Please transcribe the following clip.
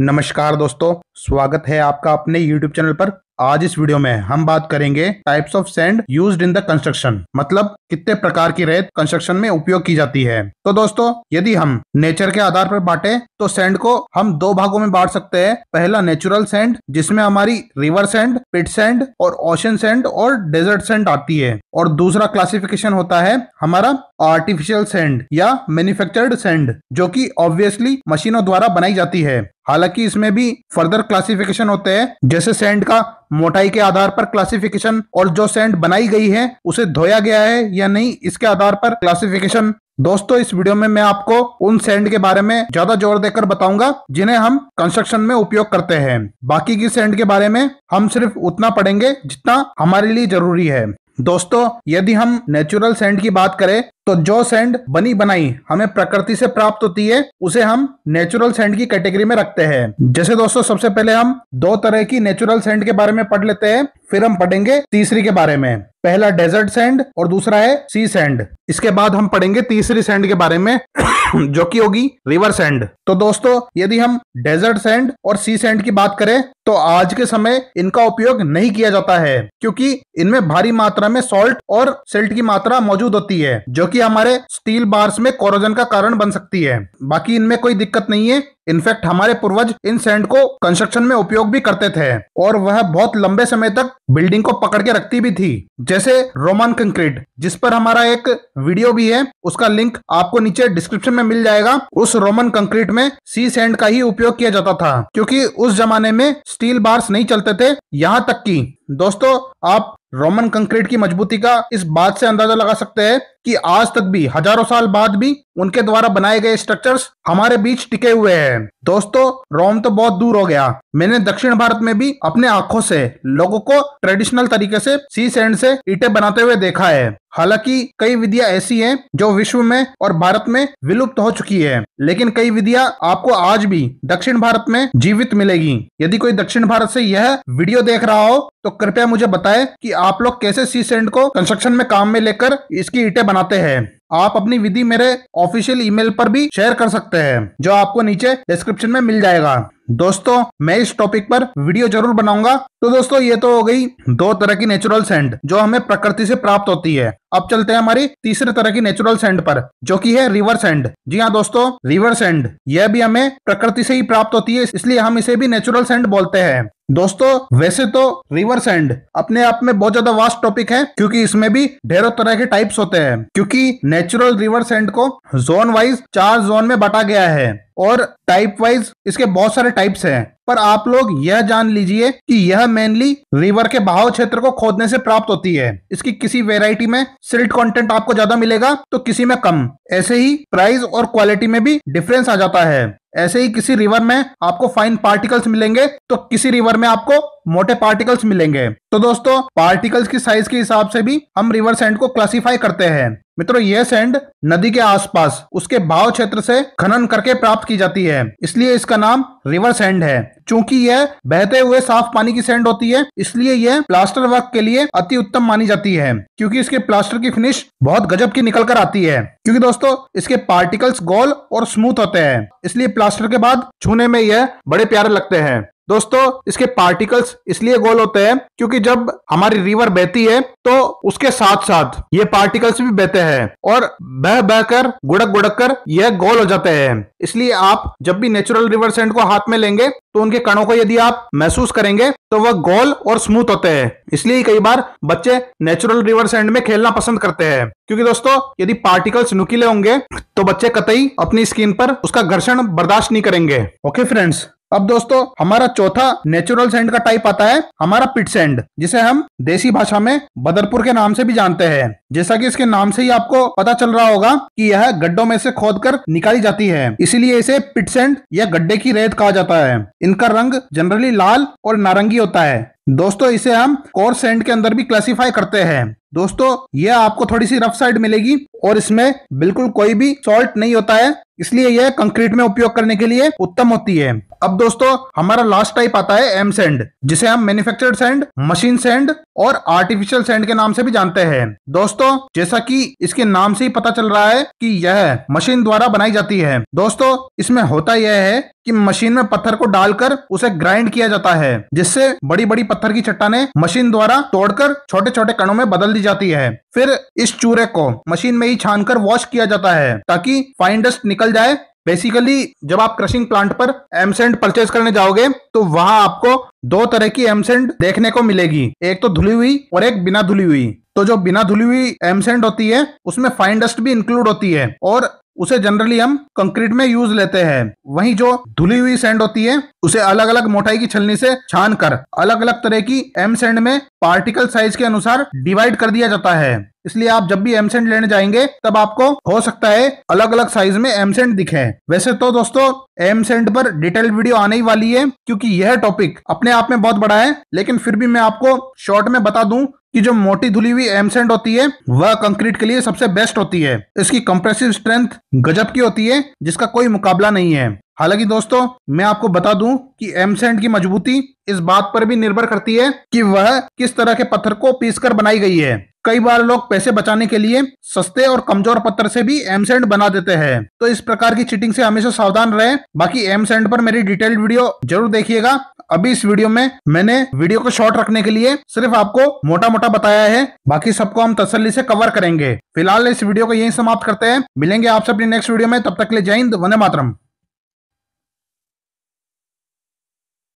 नमस्कार दोस्तों स्वागत है आपका अपने YouTube चैनल पर आज इस वीडियो में हम बात करेंगे types of sand use in the construction मतलब कितने प्रकार की रेत कंस्ट्रक्शन में उपयोग की जाती है तो दोस्तों यदि हम नेचर के आधार पर बांटे तो सैंड को हम दो भागों में बांट सकते हैं पहला नेचुरल सैंड जिसमें हमारी रिवर सैंड पिट सैंड और ओशन सैंड और डेजर्ट सैंड आती है और दूसरा क्लासिफिकेशन होता है हमारा आर्टिफिशियल सैंड या मैन्युफैक्चर्ड सैंड जो कि ऑब्वियसली मशीनों द्वारा बनाई जाती है हालांकि इसमें भी फर्दर क्लासिफिकेशन होते हैं जैसे सैंड का मोटाई के आधार पर क्लासिफिकेशन और जो सैंड बनाई गई है उसे धोया गया है या नहीं इसके आधार पर क्लासिफिकेशन दोस्तों इस वीडियो में मैं आपको उन सैंड के बारे में ज्यादा जोर देकर बताऊंगा जिन्हें हम कंस्ट्रक्शन में उपयोग करते हैं बाकी की सैंड के बारे में हम सिर्फ उतना पढ़ेंगे जितना हमारे लिए जरूरी है दोस्तों यदि हम नेचुरल सैंड की बात करें तो जो सैंड बनी बनाई हमें प्रकृति से प्राप्त होती है उसे हम नेचुरल सैंड की कैटेगरी में रखते हैं जैसे दोस्तों सबसे पहले हम दो तरह की नेचुरल सैंड के बारे में पढ़ लेते हैं फिर हम पढ़ेंगे तीसरी के बारे में पहला डेजर्ट सैंड और दूसरा है सी सैंड इसके बाद हम पढ़ेंगे तीसरी सैंड के बारे में जो कि होगी रिवर सैंड तो दोस्तों यदि हम डेजर्ट सैंड और सी सैंड की बात करें तो आज के समय इनका उपयोग नहीं किया जाता है क्योंकि इनमें भारी मात्रा में सॉल्ट और सिल्ट की मात्रा मौजूद होती है जो कि कि हमारे स्टील बार्स में कोरोजन का कारण बन सकती है बाकी इनमें कोई दिक्कत नहीं है इनफैक्ट हमारे पूर्वज इन सैंड को कंस्ट्रक्शन में उपयोग भी करते थे और वह बहुत लंबे समय तक बिल्डिंग को पकड़ के रखती भी थी जैसे रोमन कंक्रीट जिस पर हमारा एक वीडियो भी है उसका लिंक आपको नीचे डिस्क्रिप्शन में मिल जाएगा उस रोमन कंक्रीट में सी सैंड का ही उपयोग किया जाता था क्योंकि उस जमाने में स्टील बार्स नहीं चलते थे यहाँ तक की दोस्तों आप रोमन कंक्रीट की मजबूती का इस बात से अंदाजा लगा सकते हैं कि आज तक भी हजारों साल बाद भी उनके द्वारा बनाए गए स्ट्रक्चर्स हमारे बीच टिके हुए हैं दोस्तों रोम तो बहुत दूर हो गया मैंने दक्षिण भारत में भी अपने आंखों से लोगों को ट्रेडिशनल तरीके से सी सैंड से ईटे बनाते हुए देखा है हालांकि कई विधियां ऐसी हैं जो विश्व में और भारत में विलुप्त हो चुकी है लेकिन कई विधियां आपको आज भी दक्षिण भारत में जीवित मिलेगी यदि कोई दक्षिण भारत से यह वीडियो देख रहा हो तो कृपया मुझे बताएं कि आप लोग कैसे सी सैंड को कंस्ट्रक्शन में काम में लेकर इसकी ईटे बना बनाते हैं आप अपनी विधि मेरे ऑफिशियल ईमेल पर भी शेयर कर सकते हैं जो आपको नीचे डिस्क्रिप्शन में मिल जाएगा दोस्तों मैं इस टॉपिक पर वीडियो जरूर बनाऊंगा तो दोस्तों ये तो हो गई दो तरह की नेचुरल सेंड जो हमें प्रकृति से प्राप्त होती है अब चलते हैं हमारी तीसरे तरह की नेचुरल सेंड पर जो कि है रिवर सेंड जी हाँ दोस्तों रिवर सेंड यह भी हमें प्रकृति से ही प्राप्त होती है इसलिए हम इसे भी नेचुरल सेंड बोलते हैं दोस्तों वैसे तो रिवर्स एंड अपने आप में बहुत ज्यादा वास्ट टॉपिक है क्योंकि इसमें भी ढेरों तरह के टाइप्स होते हैं क्योंकि नेचुरल रिवर्स एंड को जोन वाइज चार जोन में बांटा गया है और टाइप वाइज इसके बहुत सारे टाइप्स हैं पर आप लोग यह जान लीजिए कि यह मेनली रिवर के बहाव क्षेत्र को खोदने से प्राप्त होती है इसकी किसी वेराइटी में सिल्ट कंटेंट आपको ज्यादा मिलेगा तो किसी में कम ऐसे ही प्राइस और क्वालिटी में भी डिफरेंस आ जाता है ऐसे ही किसी रिवर में आपको फाइन पार्टिकल्स मिलेंगे तो किसी रिवर में आपको मोटे पार्टिकल्स मिलेंगे तो दोस्तों पार्टिकल्स की साइज के हिसाब से भी हम रिवर सैंड को क्लासीफाई करते हैं मित्रों यह सैंड नदी के आसपास उसके भाव क्षेत्र से खनन करके प्राप्त की जाती है इसलिए इसका नाम रिवर सैंड है चूंकि यह बहते हुए साफ पानी की सैंड होती है इसलिए यह प्लास्टर वर्क के लिए अति उत्तम मानी जाती है क्योंकि इसके प्लास्टर की फिनिश बहुत गजब की निकल कर आती है क्योंकि दोस्तों इसके पार्टिकल्स गोल और स्मूथ होते हैं इसलिए प्लास्टर के बाद छूने में यह बड़े प्यारे लगते हैं दोस्तों इसके पार्टिकल्स इसलिए गोल होते हैं क्योंकि जब हमारी रिवर बहती है तो उसके साथ साथ ये पार्टिकल्स भी बहते हैं और बह बहकर गुड़क गुड़क कर यह गोल हो जाते हैं इसलिए आप जब भी नेचुरल रिवर सेंड को हाथ में लेंगे तो उनके कणों को यदि आप महसूस करेंगे तो वह गोल और स्मूथ होते हैं इसलिए कई बार बच्चे नेचुरल रिवर सैंड में खेलना पसंद करते हैं क्योंकि दोस्तों यदि पार्टिकल्स नुकीले होंगे तो बच्चे कतई अपनी स्किन पर उसका घर्षण बर्दाश्त नहीं करेंगे ओके फ्रेंड्स अब दोस्तों हमारा चौथा नेचुरल सैंड का टाइप आता है हमारा पिट सैंड जिसे हम देसी भाषा में बदरपुर के नाम से भी जानते हैं जैसा कि इसके नाम से ही आपको पता चल रहा होगा कि यह गड्ढों में से खोद कर निकाली जाती है इसीलिए इसे पिट सैंड या गड्ढे की रेत कहा जाता है इनका रंग जनरली लाल और नारंगी होता है दोस्तों इसे हम कोर सैंड के अंदर भी क्लासीफाई करते हैं दोस्तों यह आपको थोड़ी सी रफ साइड मिलेगी और इसमें बिल्कुल कोई भी सॉल्ट नहीं होता है इसलिए यह कंक्रीट में उपयोग करने के लिए उत्तम होती है अब दोस्तों हमारा लास्ट टाइप आता है एम सैंड जिसे हम मैन्युफैक्चर्ड सैंड मशीन सैंड और आर्टिफिशियल सैंड के नाम से भी जानते हैं दोस्तों जैसा कि इसके नाम से ही पता चल रहा है कि यह मशीन द्वारा बनाई जाती है दोस्तों इसमें होता यह है कि मशीन में पत्थर को डालकर उसे ग्राइंड किया जाता है जिससे बड़ी बड़ी पत्थर की चट्टाने मशीन द्वारा तोड़कर छोटे छोटे कणों में बदल दी जाती है फिर इस चूरे को मशीन में ही छानकर वॉश किया जाता है ताकि फाइन डस्ट निकल जाए बेसिकली जब आप क्रशिंग प्लांट पर एमसेंट परचेज करने जाओगे तो वहां आपको दो तरह की एमसेंट देखने को मिलेगी एक तो धुली हुई और एक बिना धुली हुई तो जो बिना धुली हुई एमसेंट होती है उसमें फाइन डस्ट भी इंक्लूड होती है और उसे जनरली हम कंक्रीट में यूज लेते हैं वहीं जो धुली हुई सैंड होती है उसे अलग अलग मोटाई की छलनी से छान कर अलग अलग तरह की एम सैंड में पार्टिकल साइज के अनुसार डिवाइड कर दिया जाता है इसलिए आप जब भी एम एमसेंट लेने जाएंगे तब आपको हो सकता है अलग अलग साइज में एम एमसेंट दिखे वैसे तो दोस्तों एम एमसेंट पर डिटेल वीडियो आने ही वाली है क्योंकि यह टॉपिक अपने आप में बहुत बड़ा है लेकिन फिर भी मैं आपको शॉर्ट में बता दूं की जो मोटी धुली हुई एम सेंड होती है वह कंक्रीट के लिए सबसे बेस्ट होती है इसकी कंप्रेसिव स्ट्रेंथ गजब की होती है जिसका कोई मुकाबला नहीं है हालांकि दोस्तों मैं आपको बता दूं कि एमसेंट की मजबूती इस बात पर भी निर्भर करती है कि वह किस तरह के पत्थर को पीसकर बनाई गई है कई बार लोग पैसे बचाने के लिए सस्ते और कमजोर पत्थर से भी एमसेंट बना देते हैं तो इस प्रकार की चीटिंग से हमेशा सावधान रहे बाकी एमसेंट पर मेरी डिटेल्ड वीडियो जरूर देखिएगा अभी इस वीडियो में मैंने वीडियो को शॉर्ट रखने के लिए सिर्फ आपको मोटा मोटा बताया है बाकी सबको हम तसल्ली से कवर करेंगे फिलहाल इस वीडियो को यही समाप्त करते हैं मिलेंगे आपसे अपनी नेक्स्ट वीडियो में तब तक के लिए जय हिंद वंदे मातरम